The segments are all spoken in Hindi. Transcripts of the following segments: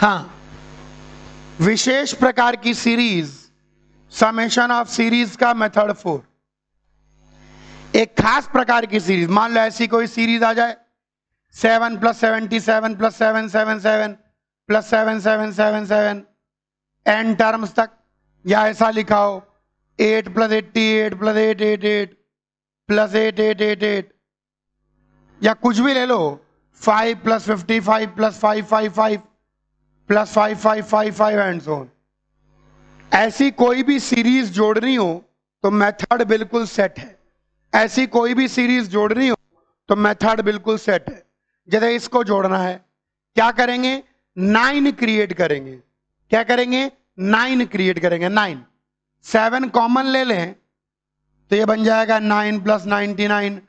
हाँ विशेष प्रकार की सीरीज समेशन ऑफ सीरीज का मेथड फोर एक खास प्रकार की सीरीज मान लो ऐसी कोई सीरीज आ जाए seven plus seventy seven plus seven seven seven plus seven seven seven seven N terms तक या ऐसा लिखा हो eight plus eighty eight plus eight eight eight plus eight eight eight eight या कुछ भी ले लो five plus fifty five plus five five five plus five five five five and so on ऐसी कोई भी सीरीज जोड़नी हो तो मेथड बिल्कुल सेट है ऐसी कोई भी सीरीज जोड़नी हो तो मेथड बिल्कुल सेट है जैसे इसको जोड़ना है क्या करेंगे नाइन क्रिएट करेंगे क्या करेंगे नाइन क्रिएट करेंगे नाइन सेवन कॉमन ले लें तो ये बन जाएगा nine plus ninety nine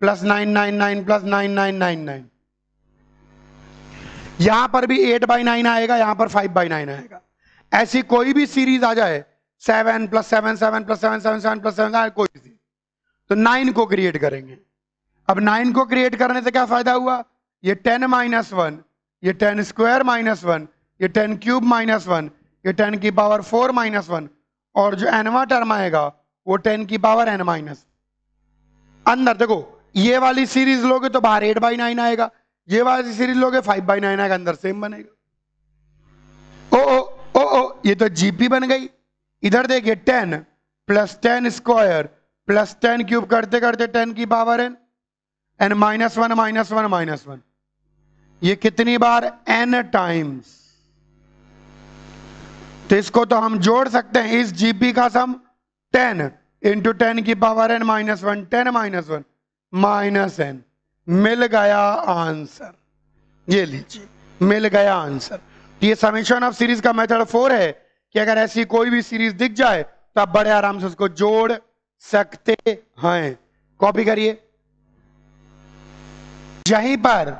plus nine nine nine plus nine nine nine nine यहां पर भी एट बाई नाइन आएगा यहां पर फाइव बाई नाइन आएगा ऐसी कोई भी सीरीज आ जाए seven plus seven seven plus seven seven seven plus seven कोई भी तो नाइन को क्रिएट करेंगे अब नाइन को क्रिएट करने से क्या फायदा हुआ ये टेन माइनस वन ये टेन स्क्वायर माइनस वन ये टेन क्यूब माइनस वन ये टेन की पावर फोर माइनस वन और जो एनवा टर्म आएगा वो टेन की पावर एन माइनस अंदर देखो ये वाली सीरीज लोगे तो बाहर एट बाई नाइन आएगा ये वाली सीरीज लोगे फाइव बाई नाइन आएगा अंदर सेम बनेगा ओ ओ ओ ओ ये तो जीपी बन गई इधर देखिए ten plus ten square plus ten cube करते करते टेन की power N N minus one minus one minus one ये कितनी बार एन टाइम्स तो इसको तो हम जोड़ सकते हैं इस जीपी का सम टेन इंटू टेन की power N minus one ten minus one minus N मिल गया आंसर ये लीजिए मिल गया आंसर तो ये समेशन ऑफ सीरीज का मेथड फोर है कि अगर ऐसी कोई भी सीरीज दिख जाए तो आप बड़े आराम से उसको जोड़ सकते हैं कॉपी करिए यहीं पर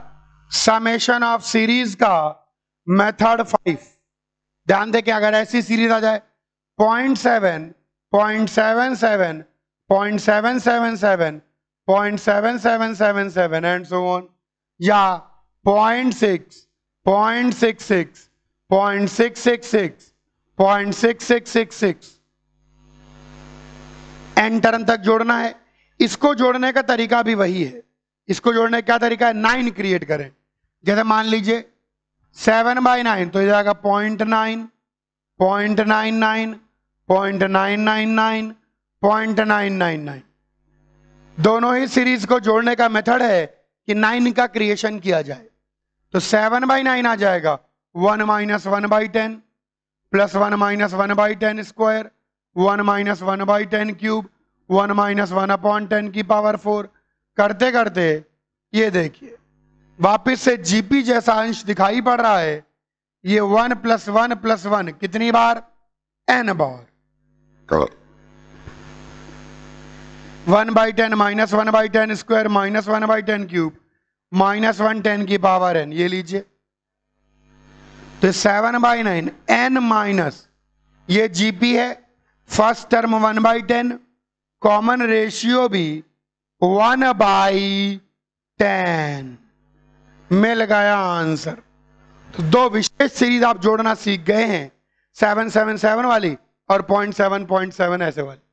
समेशन ऑफ सीरीज का मेथड फाइव ध्यान दे कि अगर ऐसी सीरीज आ जाए point seven point seven seven point seven seven seven 0.7777 and so on या 0.6 0.66 0.666 0.6666 एन टर्म तक जोड़ना है इसको जोड़ने का तरीका भी वही है इसको जोड़ने का तरीका है नाइन क्रिएट करें जैसे मान लीजिए सेवन बाई नाइन तो ये जाएगा point nine point nine nine point nine nine nine point nine nine nine दोनों ही सीरीज को जोड़ने का मेथड है कि नाइन का क्रिएशन किया जाए तो सेवन बाई नाइन आ जाएगा one minus one by ten plus one minus one by ten square one minus one by ten cube one minus one upon ten की पावर फोर करते करते ये देखिए वापिस से जीपी जैसा अंश दिखाई पड़ रहा है ये one plus one plus one कितनी बार एन बार one by ten minus one by ten square minus one by ten cube minus one ten की पावर एन ये लीजिए तो seven by nine n minus ये जीपी है first term one by ten common ratio भी वन बाई टेन में लगाया आंसर तो दो विशेष सीरीज आप जोड़ना सीख गए हैं सेवन सेवन सेवन वाली और पॉइंट सेवन पॉइंट सेवन ऐसे वाली